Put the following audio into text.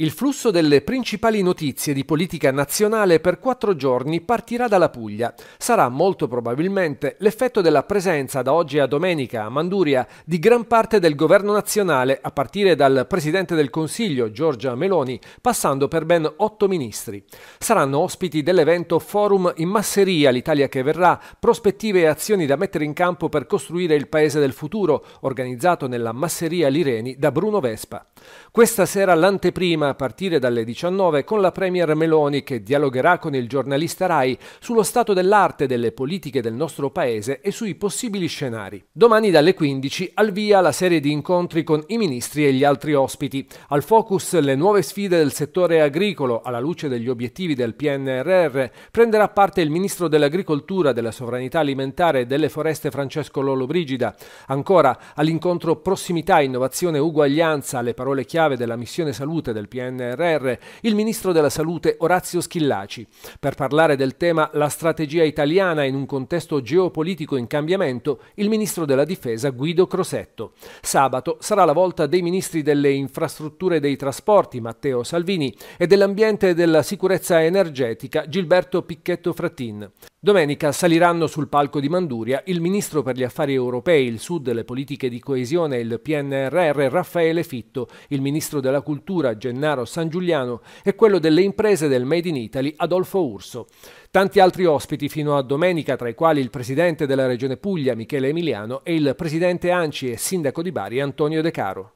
Il flusso delle principali notizie di politica nazionale per quattro giorni partirà dalla Puglia. Sarà molto probabilmente l'effetto della presenza da oggi a domenica a Manduria di gran parte del governo nazionale, a partire dal Presidente del Consiglio Giorgia Meloni, passando per ben otto ministri. Saranno ospiti dell'evento Forum in Masseria, l'Italia che verrà, prospettive e azioni da mettere in campo per costruire il paese del futuro, organizzato nella Masseria Lireni da Bruno Vespa. Questa sera l'anteprima a partire dalle 19 con la Premier Meloni che dialogherà con il giornalista Rai sullo stato dell'arte delle politiche del nostro paese e sui possibili scenari. Domani dalle 15 al via la serie di incontri con i ministri e gli altri ospiti. Al focus le nuove sfide del settore agricolo alla luce degli obiettivi del PNRR prenderà parte il ministro dell'Agricoltura, della Sovranità Alimentare e delle Foreste Francesco Lollobrigida. Ancora all'incontro Prossimità, Innovazione e Uguaglianza, le parole chiave della missione salute del PNRR PNRR, il ministro della Salute Orazio Schillaci, per parlare del tema La strategia italiana in un contesto geopolitico in cambiamento, il ministro della Difesa Guido Crosetto. Sabato sarà la volta dei ministri delle infrastrutture e dei trasporti Matteo Salvini e dell'ambiente e della sicurezza energetica Gilberto Picchetto Frattin. Domenica saliranno sul palco di Manduria il ministro per gli affari europei, il Sud, le politiche di coesione e il PNRR Raffaele Fitto, il ministro della cultura Gennaro San Giuliano e quello delle imprese del Made in Italy Adolfo Urso. Tanti altri ospiti fino a domenica, tra i quali il presidente della regione Puglia Michele Emiliano e il presidente Anci e sindaco di Bari Antonio De Caro.